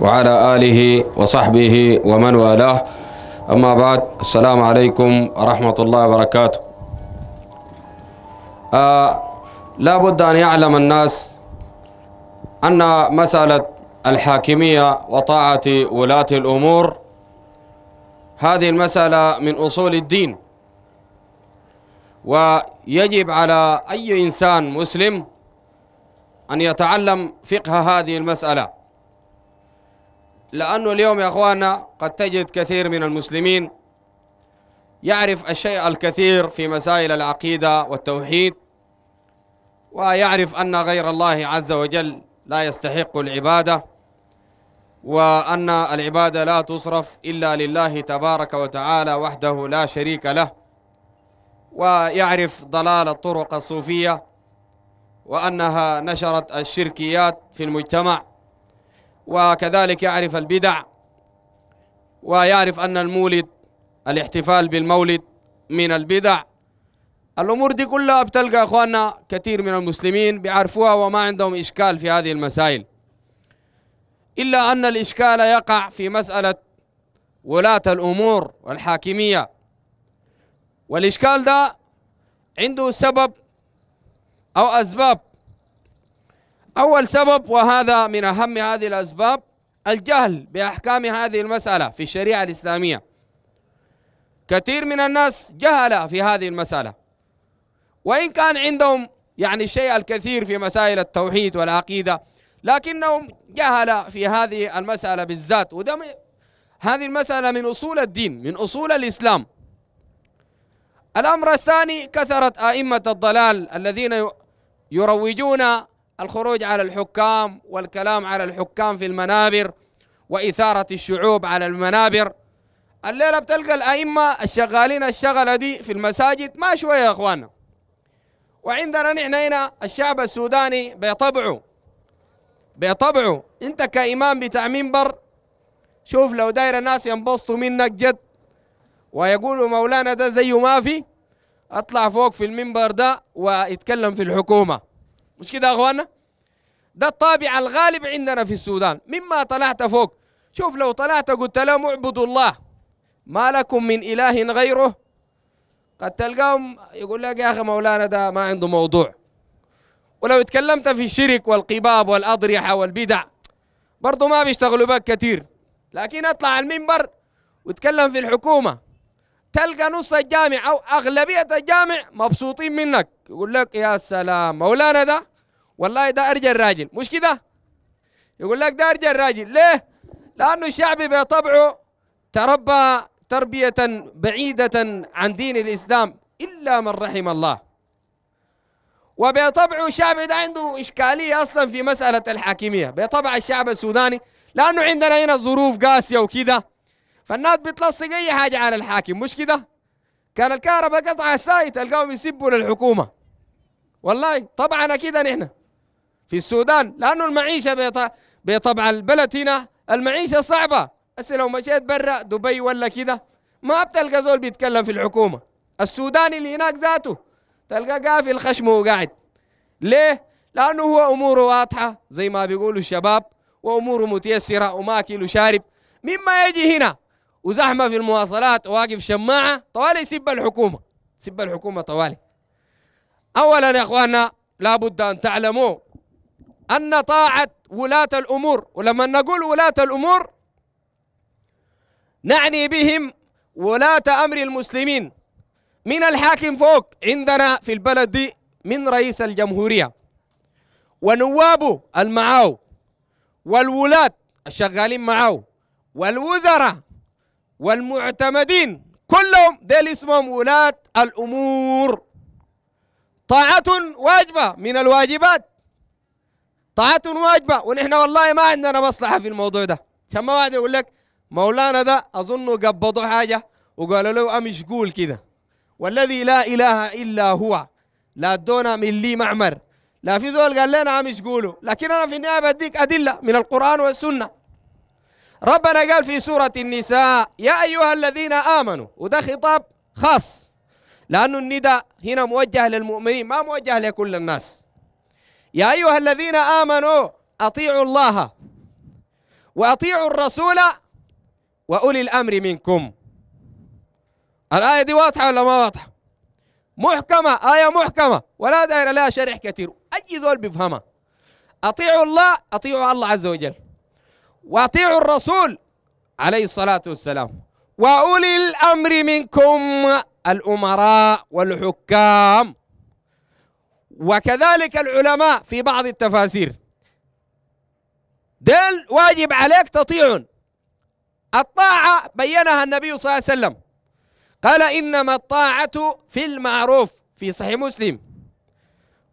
وعلى آله وصحبه ومن والاه أما بعد السلام عليكم ورحمة الله وبركاته آه لا بد أن يعلم الناس أن مسألة الحاكمية وطاعة ولاة الأمور هذه المسألة من أصول الدين ويجب على أي إنسان مسلم أن يتعلم فقه هذه المسألة لأنه اليوم يا أخواننا قد تجد كثير من المسلمين يعرف الشيء الكثير في مسائل العقيدة والتوحيد ويعرف أن غير الله عز وجل لا يستحق العبادة وأن العبادة لا تصرف إلا لله تبارك وتعالى وحده لا شريك له ويعرف ضلال الطرق الصوفية وأنها نشرت الشركيات في المجتمع وكذلك يعرف البدع ويعرف أن المولد الاحتفال بالمولد من البدع الأمور دي كلها بتلقى أخواننا كثير من المسلمين بيعرفوها وما عندهم إشكال في هذه المسائل إلا أن الإشكال يقع في مسألة ولاة الأمور والحاكمية والإشكال ده عنده سبب أو أسباب أول سبب وهذا من أهم هذه الأسباب الجهل بأحكام هذه المسألة في الشريعة الإسلامية كثير من الناس جهل في هذه المسألة وإن كان عندهم يعني الشيء الكثير في مسائل التوحيد والعقيدة لكنهم جهل في هذه المسألة بالذات وده هذه المسألة من أصول الدين من أصول الإسلام الأمر الثاني كثرة أئمة الضلال الذين يروجون الخروج على الحكام والكلام على الحكام في المنابر وإثارة الشعوب على المنابر الليلة بتلقى الأئمة الشغالين الشغلة دي في المساجد ما شوية يا أخوانا وعندنا نحن هنا الشعب السوداني بطبعه بطبعه أنت كإمام بتاع منبر شوف لو داير الناس ينبسطوا منك جد ويقولوا مولانا ده زيه ما في اطلع فوق في المنبر ده واتكلم في الحكومه مش كده يا اخوانا ده الطابع الغالب عندنا في السودان مما طلعت فوق شوف لو طلعت قلت لهم اعبدوا الله ما لكم من اله غيره قد تلقاهم يقول لك يا اخي مولانا ده ما عنده موضوع ولو اتكلمت في الشرك والقباب والاضرحه والبدع برضه ما بيشتغلوا بك كثير لكن اطلع على المنبر واتكلم في الحكومه تلقى نص الجامع أو أغلبية الجامع مبسوطين منك يقول لك يا سلام مولانا ده والله ده أرجى الراجل مش كده يقول لك ده أرجى الراجل ليه لأنه الشعب بطبعه تربى تربية بعيدة عن دين الإسلام إلا من رحم الله وبطبعه الشعب ده عنده إشكالية أصلا في مسألة الحاكمية بطبع الشعب السوداني لأنه عندنا هنا ظروف قاسية وكده فالناس بتلصق اي حاجه على الحاكم مش كده كان الكهرباء قطع سايت القوم يسبوا للحكومه والله طبعا كده نحن في السودان لانه المعيشه بطبع البلد هنا المعيشه صعبه بس لو مشيت برا دبي ولا كده ما بتلقى زول بيتكلم في الحكومه السوداني اللي هناك ذاته تلقى قافل خشمه وقاعد ليه؟ لانه هو اموره واضحه زي ما بيقولوا الشباب واموره متيسره وماكل وشارب مما يجي هنا وزحمه في المواصلات واقف شماعه طوالي يسب الحكومه سب الحكومه طوالي اولا يا اخواننا لابد ان تعلموا ان طاعه ولاه الامور ولما نقول ولاه الامور نعني بهم ولاه امر المسلمين من الحاكم فوق عندنا في البلد دي من رئيس الجمهوريه ونوابه المعاو والولاة الشغالين معاو والوزراء والمعتمدين كلهم ديل اسمهم ولاة الأمور طاعة واجبة من الواجبات طاعة واجبة ونحن والله ما عندنا مصلحة في الموضوع ده عشان ما واحد يقول لك مولانا ده أظنه قبضوا حاجة وقالوا له أمش قول كده والذي لا إله إلا هو لا دون من لي معمر لا في زول قال لنا أمش قولوا لكن أنا في النهاية بديك أدلة من القرآن والسنة ربنا قال في سورة النساء يا أيها الذين آمنوا وده خطاب خاص لأنه النداء هنا موجه للمؤمنين ما موجه لكل الناس يا أيها الذين آمنوا أطيعوا الله وأطيعوا الرسول وأولي الأمر منكم الآية دي واضحة ولا ما واضحة محكمة آية محكمة ولا داير لها شرح كثير أي زول بيفهمها أطيعوا الله أطيعوا الله عز وجل واطيعوا الرسول عليه الصلاة والسلام وأولي الأمر منكم الأمراء والحكام وكذلك العلماء في بعض التفاسير دل واجب عليك تطيع الطاعة بينها النبي صلى الله عليه وسلم قال إنما الطاعة في المعروف في صحيح مسلم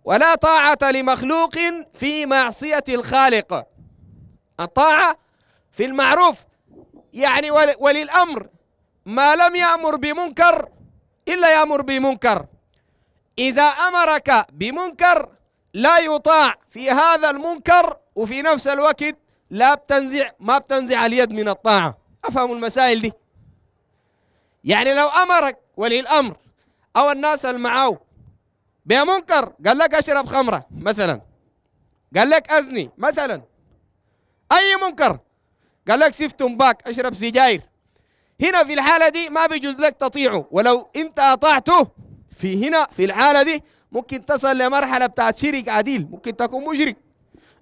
ولا طاعة لمخلوق في معصية الخالق الطاعة في المعروف يعني ولي الأمر ما لم يأمر بمنكر إلا يأمر بمنكر إذا أمرك بمنكر لا يطاع في هذا المنكر وفي نفس الوقت لا بتنزع ما بتنزع اليد من الطاعة أفهم المسائل دي يعني لو أمرك ولي الأمر أو الناس المعاو بمنكر قال لك أشرب خمرة مثلا قال لك أزني مثلا أي منكر قال لك سيف باك اشرب سجاير هنا في الحالة دي ما بيجوز لك تطيعه ولو انت اطعته في هنا في الحالة دي ممكن تصل لمرحلة بتاعت شرك عديل ممكن تكون مشرك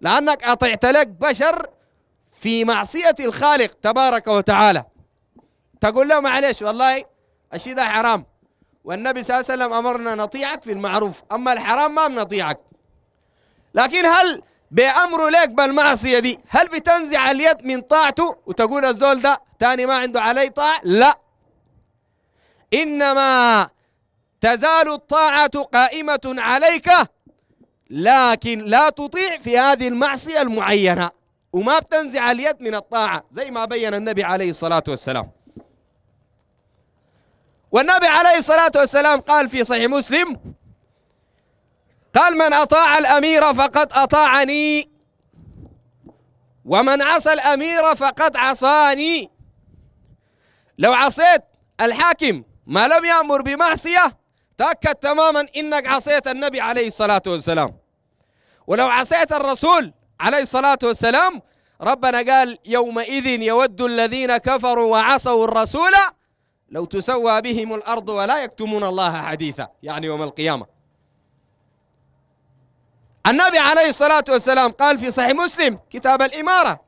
لأنك أطعت لك بشر في معصية الخالق تبارك وتعالى تقول له معلش والله الشيء ده حرام والنبي صلى الله عليه وسلم أمرنا نطيعك في المعروف أما الحرام ما بنطيعك لكن هل بأمره لك بالمعصية دي هل بتنزع اليد من طاعته وتقول الزول ده تاني ما عنده علي طاعة لا إنما تزال الطاعة قائمة عليك لكن لا تطيع في هذه المعصية المعينة وما بتنزع اليد من الطاعة زي ما بين النبي عليه الصلاة والسلام والنبي عليه الصلاة والسلام قال في صحيح مسلم قال من أطاع الأمير فقد أطاعني ومن عصى الأمير فقد عصاني لو عصيت الحاكم ما لم يأمر بمعصية تأكد تماما إنك عصيت النبي عليه الصلاة والسلام ولو عصيت الرسول عليه الصلاة والسلام ربنا قال يومئذ يود الذين كفروا وعصوا الرسول لو تسوى بهم الأرض ولا يكتمون الله حديثا يعني يوم القيامة النبي عليه الصلاة والسلام قال في صحيح مسلم كتاب الإمارة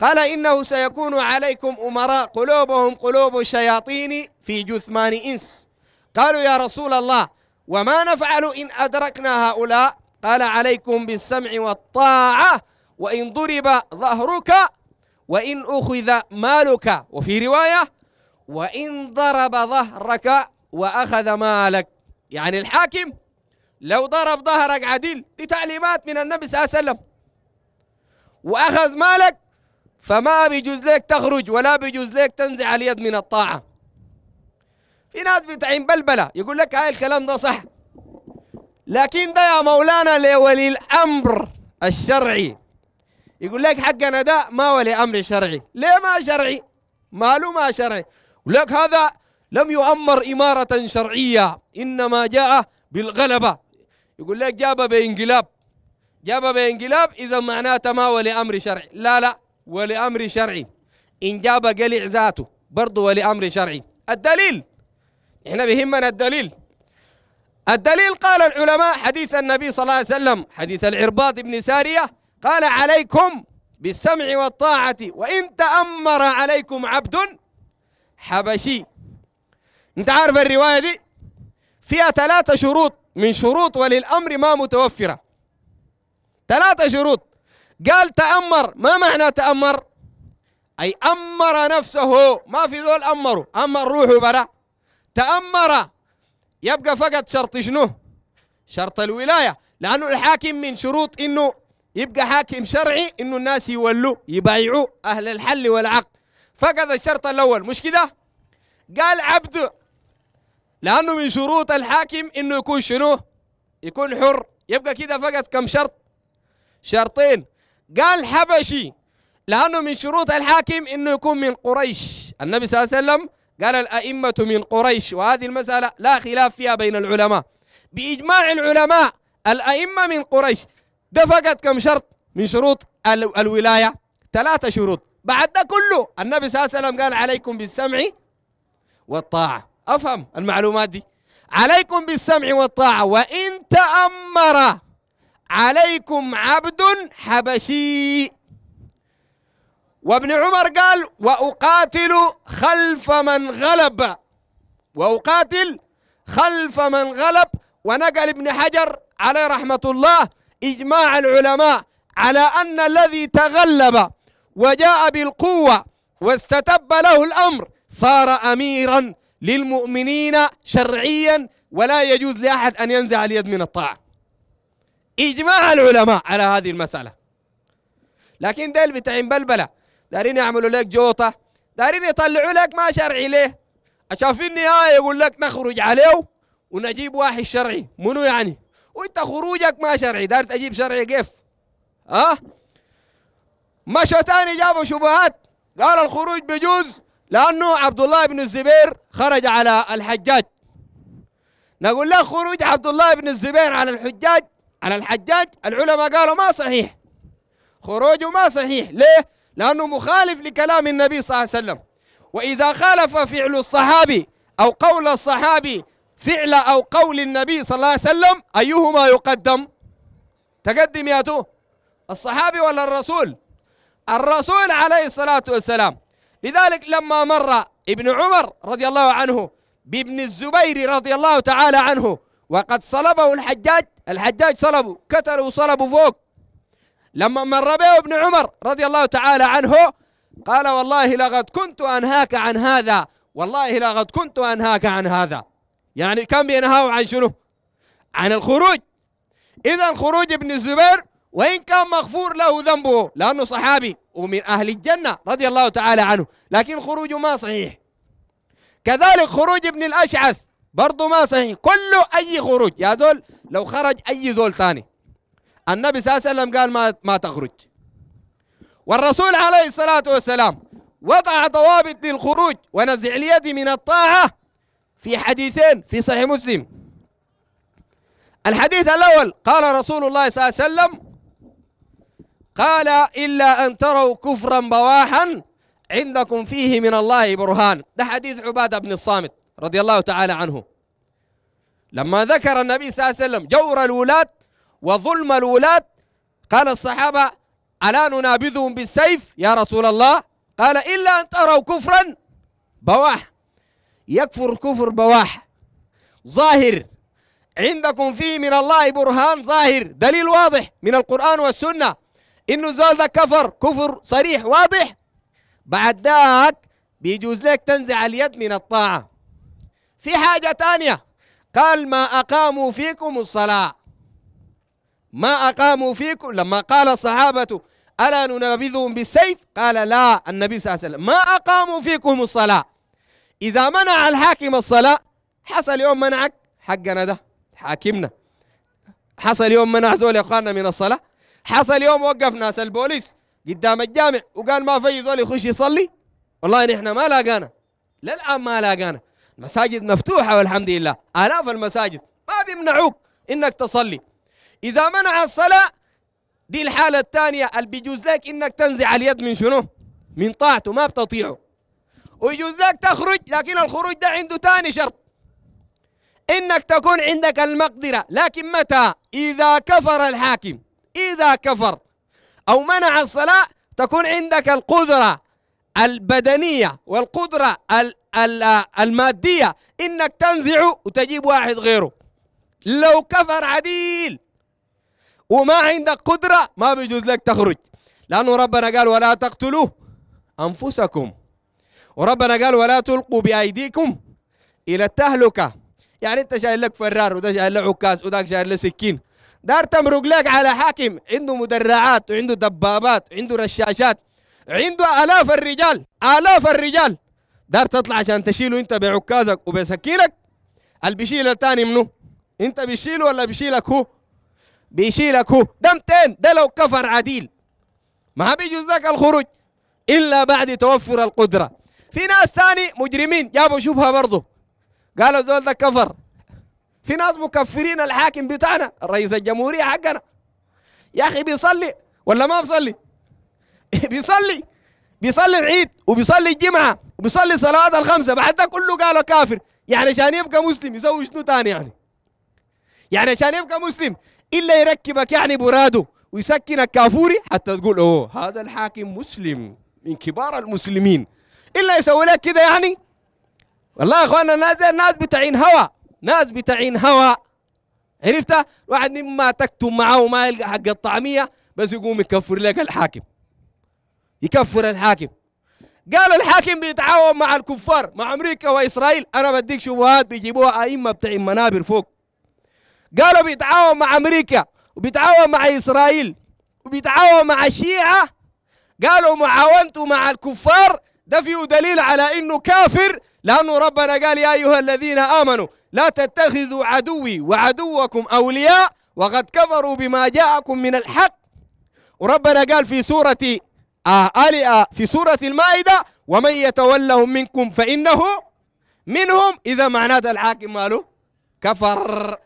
قال إنه سيكون عليكم أمراء قلوبهم قلوب الشياطين في جثمان إنس قالوا يا رسول الله وما نفعل إن أدركنا هؤلاء قال عليكم بالسمع والطاعة وإن ضرب ظهرك وإن أخذ مالك وفي رواية وإن ضرب ظهرك وأخذ مالك يعني الحاكم لو ضرب ظهرك عديل دي تعليمات من النبي صلى الله عليه وسلم وأخذ مالك فما بيجوز لك تخرج ولا بيجوز لك تنزع اليد من الطاعة في ناس بتعين بلبلة يقول لك هاي الكلام ده صح لكن ده يا مولانا لولي الأمر الشرعي يقول لك حقنا ده ما ولي أمر شرعي ليه ما شرعي ماله ما شرعي يقول لك هذا لم يؤمر إمارة شرعية إنما جاء بالغلبة يقول لك جابها بانقلاب جابها بانقلاب اذا معناته ما ولي امر شرعي لا لا ولي امر شرعي ان جاب قلع ذاته برضه ولي امر شرعي الدليل احنا بيهمنا الدليل الدليل قال العلماء حديث النبي صلى الله عليه وسلم حديث العرباط بن سارية قال عليكم بالسمع والطاعة وإن تأمر عليكم عبد حبشي انت عارف الرواية دي فيها ثلاثة شروط من شروط ولي الأمر ما متوفرة ثلاثة شروط قال تأمر ما معنى تأمر أي أمر نفسه ما في ذول أمروا أمر روحه برا تأمر يبقى فقط شرط شنو شرط الولاية لأنه الحاكم من شروط إنه يبقى حاكم شرعي إنه الناس يولوا يبايعوا أهل الحل والعقد فقد الشرط الأول مش كده قال عبد لأنه من شروط الحاكم إنه يكون شنو؟ يكون حر يبقى كده فقط كم شرط؟ شرطين قال حبشي لأنه من شروط الحاكم إنه يكون من قريش النبي صلى الله عليه وسلم قال الأئمة من قريش وهذه المسألة لا خلاف فيها بين العلماء بإجماع العلماء الأئمة من قريش ده فقط كم شرط من شروط الولاية ثلاثة شروط بعد ده كله النبي صلى الله عليه وسلم قال عليكم بالسمع والطاعة افهم المعلومات دي عليكم بالسمع والطاعه وان تامر عليكم عبد حبشي وابن عمر قال واقاتل خلف من غلب واقاتل خلف من غلب ونقل ابن حجر عليه رحمه الله اجماع العلماء على ان الذي تغلب وجاء بالقوه واستتب له الامر صار اميرا للمؤمنين شرعيا ولا يجوز لأحد أن ينزع اليد من الطاعة إجماع العلماء على هذه المسألة لكن ديل بتاعين بلبلة دارين يعملوا لك جوطة دارين يطلعوا لك ما شرعي ليه عشان في النهاية يقول لك نخرج عليه ونجيب واحد شرعي منو يعني وانت خروجك ما شرعي دار تجيب شرعي كيف ها أه؟ مشوا تاني جابوا شبهات قال الخروج بجوز لأنه عبد الله بن الزبير خرج على الحجاج نقول له خروج عبد الله بن الزبير على الحجاج على الحجاج العلماء قالوا ما صحيح خروجه ما صحيح ليه؟ لأنه مخالف لكلام النبي صلى الله عليه وسلم وإذا خالف فعل الصحابي أو قول الصحابي فعل أو قول النبي صلى الله عليه وسلم أيهما يقدم تقدم يا تو الصحابي ولا الرسول الرسول عليه الصلاة والسلام لذلك لما مر ابن عمر رضي الله عنه بابن الزبير رضي الله تعالى عنه وقد صلبه الحجاج الحجاج صلبه كتلوا وصلبه فوق لما مر به ابن عمر رضي الله تعالى عنه قال والله لقد كنت أنهاك عن هذا والله لقد كنت أنهاك عن هذا يعني كان بينهاه عن شنو عن الخروج إذا خروج ابن الزبير وإن كان مغفور له ذنبه لأنه صحابي ومن أهل الجنة رضي الله تعالى عنه لكن خروجه ما صحيح كذلك خروج ابن الأشعث برضه ما صحيح كله أي خروج يا زول لو خرج أي زول ثاني النبي صلى الله عليه وسلم قال ما, ما تخرج والرسول عليه الصلاة والسلام وضع ضوابط للخروج ونزع اليد من الطاعة في حديثين في صحيح مسلم الحديث الأول قال رسول الله صلى الله عليه وسلم قال إلا أن تروا كفرا بواحا عندكم فيه من الله برهان ده حديث عبادة بن الصامت رضي الله تعالى عنه لما ذكر النبي صلى الله عليه وسلم جور الولاة وظلم الولاة قال الصحابة ألا ننابذهم بالسيف يا رسول الله قال إلا أن تروا كفرا بواح يكفر كفر بواح ظاهر عندكم فيه من الله برهان ظاهر دليل واضح من القرآن والسنة انه زول ده كفر كفر صريح واضح بعد ذاك بيجوز لك تنزع اليد من الطاعه في حاجه ثانيه قال ما اقاموا فيكم الصلاه ما اقاموا فيكم لما قال الصحابه الا ننابذهم بالسيف قال لا النبي صلى الله عليه وسلم ما اقاموا فيكم الصلاه اذا منع الحاكم الصلاه حصل يوم منعك حقنا ده حاكمنا حصل يوم منع زول يا اخواننا من الصلاه حصل يوم وقف ناس البوليس قدام الجامع وقال ما في ذول يخش يصلي والله نحن ما لاقانا للان ما لاقانا المساجد مفتوحه والحمد لله الاف المساجد ما بيمنعوك انك تصلي اذا منع الصلاه دي الحاله الثانيه اللي بيجوز لك انك تنزع اليد من شنو؟ من طاعته ما بتطيعه ويجوز لك تخرج لكن الخروج ده عنده ثاني شرط انك تكون عندك المقدره لكن متى؟ اذا كفر الحاكم إذا كفر أو منع الصلاة تكون عندك القدرة البدنية والقدرة المادية إنك تنزع وتجيب واحد غيره لو كفر عديل وما عندك قدرة ما بيجوز لك تخرج لأنه ربنا قال ولا تقتلوا أنفسكم وربنا قال ولا تلقوا بأيديكم إلى التهلكة يعني أنت شايل لك فرار وده شايل له عكاز وده شايل له سكين دار تمرق لك على حاكم عنده مدرعات وعنده دبابات وعنده رشاشات عنده آلاف الرجال آلاف الرجال دار تطلع عشان تشيله انت بعكازك وبسكيرك اللي بيشيل الثاني منه انت بيشيله ولا بيشيلك هو بيشيلك هو ده 200 ده لو كفر عديل ما بيجوز لك الخروج الا بعد توفر القدره في ناس ثاني مجرمين جابوا شبهه برضه قالوا زول ده كفر في ناس مكفرين الحاكم بتاعنا الرئيس الجمهورية حقنا يا أخي بيصلي ولا ما بيصلي بيصلي بيصلي العيد وبيصلي الجمعة وبيصلي صلاة الخمسة بعد ده كله قالوا كافر يعني عشان يبقى مسلم يسوي شنو تاني يعني يعني عشان يبقى مسلم إلا يركبك يعني براده ويسكنك كافوري حتى تقول أوه هذا الحاكم مسلم من كبار المسلمين إلا يسوي لك كده يعني والله يا اخوانا الناس الناس بتاعين هوى ناس بتاعين هواء عرفتها واحد ما تكتم معاه وما يلقى حق الطعميه بس يقوم يكفر لك الحاكم يكفر الحاكم قال الحاكم بيتعاون مع الكفار مع امريكا واسرائيل انا بديك شبهات بيجيبوها ائمه بتاع المنابر فوق قالوا بيتعاون مع امريكا وبيتعاون مع اسرائيل وبيتعاون مع الشيعه قالوا معاونته مع الكفار ده فيه دليل على انه كافر لأنه ربنا قال يا أيها الذين آمنوا لا تتخذوا عدوي وعدوكم أولياء وقد كفروا بما جاءكم من الحق وربنا قال في سورة آه، آل آه، في سورة المائدة ومن يتولهم منكم فإنه منهم إذا معناته الحاكم ماله كفر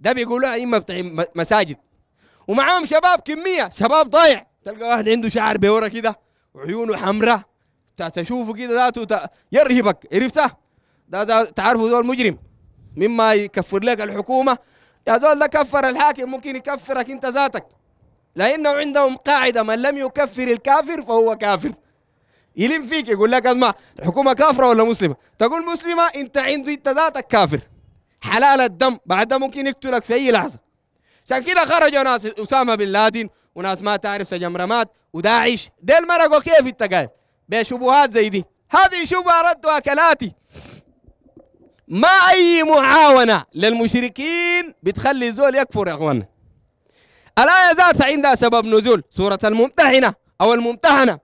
ده بيقولوا أئمة بتاع مساجد ومعاهم شباب كمية شباب ضايع تلقى واحد عنده شعر بورة كده وعيونه حمراء تشوفه كده ذاته يرهبك عرفته ده, ده تعرفه زول مجرم مما يكفر لك الحكومة يا زول ده كفر الحاكم ممكن يكفرك انت ذاتك لانه عندهم قاعده من لم يكفر الكافر فهو كافر يلم فيك يقول لك اسمع الحكومه كافره ولا مسلمه تقول مسلمه انت عنده انت ذاتك كافر حلال الدم بعد ممكن يقتلك في اي لحظه عشان كده خرجوا ناس اسامه بن لادن وناس ما تعرف سجم رماد وداعش ديل مرقوا كيف انت قايل؟ بشبهات زي دي هذه شبهة ردها أكلاتي ما أي معاونة للمشركين بتخلي زول يكفر يا أخوانا الآية ذات عندها سبب نزول سورة الممتحنة أو الممتحنة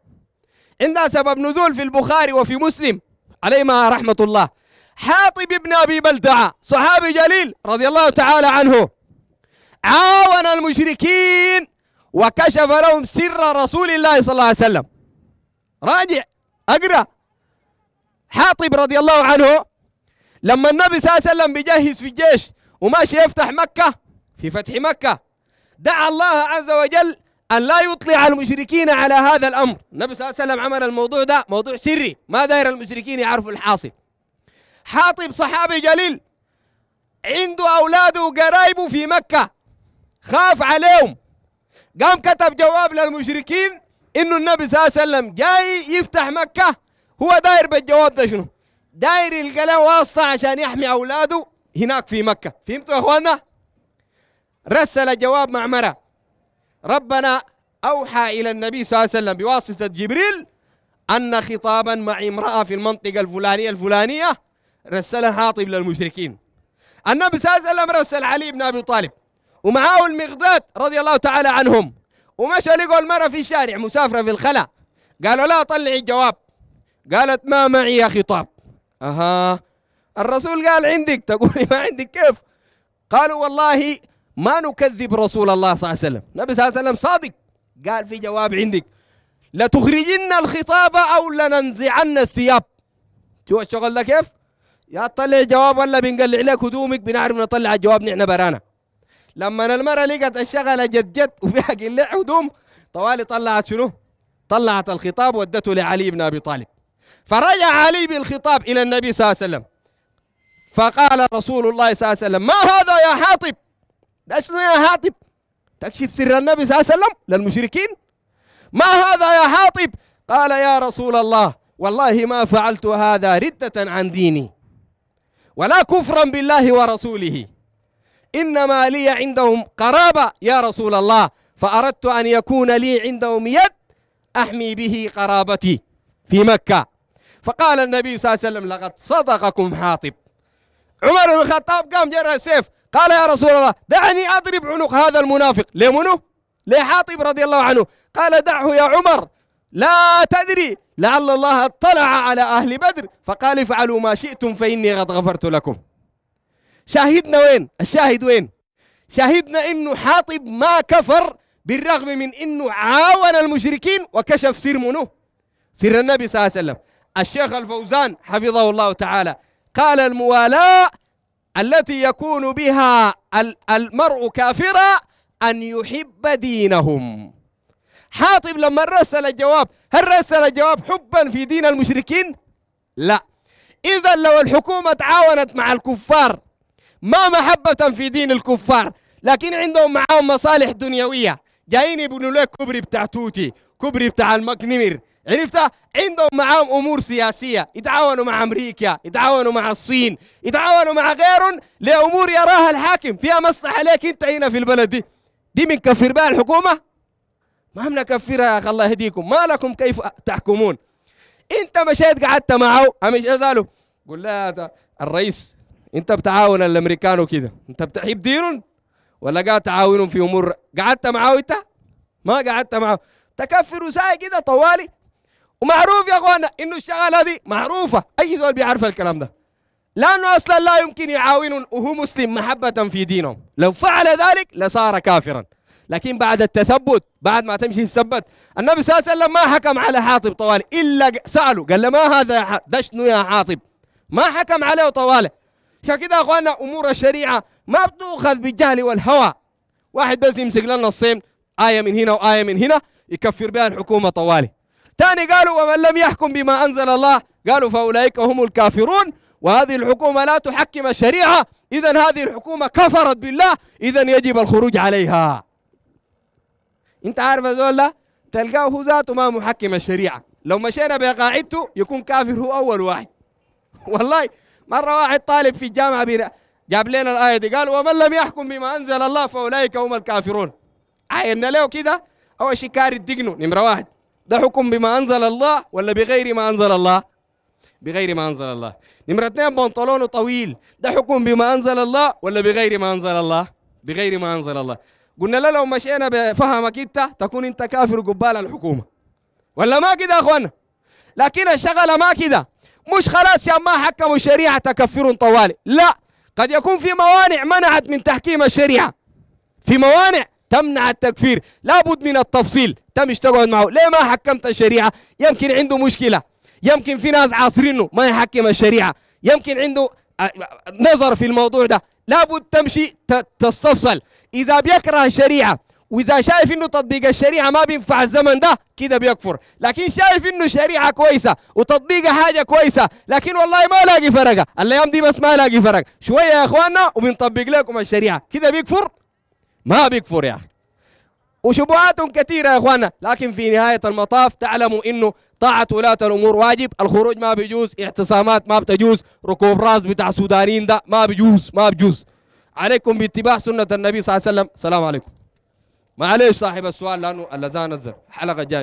عندها سبب نزول في البخاري وفي مسلم عليهما رحمة الله حاطب بن أبي بلدعة صحابي جليل رضي الله تعالى عنه عاون المشركين وكشف لهم سر رسول الله صلى الله عليه وسلم راجع اقرا حاطب رضي الله عنه لما النبي صلى الله عليه وسلم بيجهز في الجيش وماشي يفتح مكة في فتح مكة دعا الله عز وجل أن لا يطلع المشركين على هذا الأمر النبي صلى الله عليه وسلم عمل الموضوع ده موضوع سري ما داير المشركين يعرفوا الحاصل حاطب صحابي جليل عنده أولاده وقرايبه في مكة خاف عليهم قام كتب جواب للمشركين انه النبي صلى الله عليه وسلم جاي يفتح مكه هو داير بالجواب ده شنو؟ داير يلقى له واسطه عشان يحمي اولاده هناك في مكه، فهمتوا يا اخواننا؟ رسل جواب معمره ربنا اوحى الى النبي صلى الله عليه وسلم بواسطه جبريل ان خطابا مع امراه في المنطقه الفلانيه الفلانيه رسلها حاطب للمشركين. النبي صلى الله عليه وسلم رسل علي بن ابي طالب ومعاه المقداد رضي الله تعالى عنهم ومشى لقوا المرأة في الشارع مسافرة في الخلا قالوا لا طلعي الجواب قالت ما معي يا خطاب أها الرسول قال عندك تقولي ما عندك كيف قالوا والله ما نكذب رسول الله صلى الله عليه وسلم النبي صلى الله عليه وسلم صادق قال في جواب عندك لتخرجن الخطاب أو لننزعن الثياب شو الشغل ده كيف يا تطلع جواب ولا بنقلع لك هدومك بنعرف نطلع الجواب نحن برانا لما المرأة لقت الشغلة جد جد وفيها قلع ودوم طوالي طلعت شنو؟ طلعت الخطاب ودته لعلي بن أبي طالب فرجع علي بالخطاب إلى النبي صلى الله عليه وسلم فقال رسول الله صلى الله عليه وسلم ما هذا يا حاطب ده شنو يا حاطب تكشف سر النبي صلى الله عليه وسلم للمشركين ما هذا يا حاطب قال يا رسول الله والله ما فعلت هذا ردة عن ديني ولا كفرا بالله ورسوله إنما لي عندهم قرابة يا رسول الله فأردت أن يكون لي عندهم يد أحمي به قرابتي في مكة فقال النبي صلى الله عليه وسلم لقد صدقكم حاطب عمر بن الخطاب قام جرى السيف قال يا رسول الله دعني أضرب عنق هذا المنافق لمنه لحاطب رضي الله عنه قال دعه يا عمر لا تدري لعل الله اطلع على أهل بدر فقال افعلوا ما شئتم فإني قد غفرت لكم شاهدنا وين الشاهد وين شاهدنا انه حاطب ما كفر بالرغم من انه عاون المشركين وكشف سر منه سر النبي صلى الله عليه وسلم الشيخ الفوزان حفظه الله تعالى قال الموالاه التي يكون بها المرء كافرا ان يحب دينهم حاطب لما رسل الجواب هل رسل الجواب حبا في دين المشركين لا اذا لو الحكومه تعاونت مع الكفار ما محبة في دين الكفار لكن عندهم معاهم مصالح دنيوية جايين يبنوا لك كبري بتاع توتي كبري بتاع المكنمر عرفتها عندهم معاهم امور سياسيه يتعاونوا مع امريكا يتعاونوا مع الصين يتعاونوا مع غيرهم لامور يراها الحاكم فيها مصلحه لك انت هنا في البلد دي دي كفر بها الحكومه ما بنكفرها يا اخي الله يهديكم ما لكم كيف تحكمون انت مشيت قعدت معه امشي أزاله قل لا الرئيس انت بتعاون الامريكان وكده انت بتحب دينهم ولا قاعد تعاونهم في امور قعدت معاه انت ما قعدت معاه تكفر وساي كده طوالي ومعروف يا اخوانا انه الشغاله دي معروفه اي دول بيعرف الكلام ده لانه اصلا لا يمكن يعاون وهو مسلم محبه في دينهم لو فعل ذلك لصار كافرا لكن بعد التثبت بعد ما تمشي تثبت النبي صلى الله عليه وسلم ما حكم على حاطب طوال الا ساله قال له ما هذا دشنو يا حاطب ما حكم عليه طواله عشان كده يا اخواننا امور الشريعه ما بتؤخذ بالجهل والهوى واحد بس يمسك لنا الصيم ايه من هنا وايه من هنا يكفر بها الحكومه طوالي ثاني قالوا ومن لم يحكم بما انزل الله قالوا فاولئك هم الكافرون وهذه الحكومه لا تحكم الشريعه اذا هذه الحكومه كفرت بالله اذا يجب الخروج عليها انت عارف هذول لا تلقاه هو ذاته ما محكم الشريعه لو مشينا بقاعدته يكون كافر هو اول واحد والله مرة واحد طالب في الجامعة بينا جاب لنا الآية دي قال ومن لم يحكم بما أنزل الله فأولئك هم الكافرون عينا له كده أول شيء كاري الدقنو نمرة واحد ده حكم بما أنزل الله ولا بغير ما أنزل الله بغير ما أنزل الله نمرة اثنين بنطلونه طويل ده حكم بما أنزل الله ولا بغير ما أنزل الله بغير ما أنزل الله قلنا له لو مشينا بفهمك أنت تكون أنت كافر قبال الحكومة ولا ما كده يا أخوانا لكن الشغلة ما كده مش خلاص يا ما حكموا الشريعة تكفر طوالي لا قد يكون في موانع منعت من تحكيم الشريعة في موانع تمنع التكفير لابد من التفصيل تمش تقعد معه ليه ما حكمت الشريعة يمكن عنده مشكلة يمكن في ناس عاصرينه ما يحكم الشريعة يمكن عنده آه، آه، نظر في الموضوع ده لابد تمشي تستفصل إذا بيكره الشريعة واذا شايف انه تطبيق الشريعه ما بينفع الزمن ده كده بيكفر لكن شايف انه شريعه كويسه وتطبيقها حاجه كويسه لكن والله ما لاقي فرقه الايام دي بس ما لاقي فرق شويه يا اخواننا وبنطبق لكم الشريعه كده بيكفر ما بيكفر يا اخي وشبهات كثيرة يا اخواننا لكن في نهاية المطاف تعلموا انه طاعة ولاة الامور واجب الخروج ما بيجوز اعتصامات ما بتجوز ركوب راس بتاع سودانيين ده ما بيجوز ما بيجوز عليكم باتباع سنة النبي صلى الله عليه وسلم السلام عليكم معليش صاحب السؤال لانه اللزان نزل حلقه جايه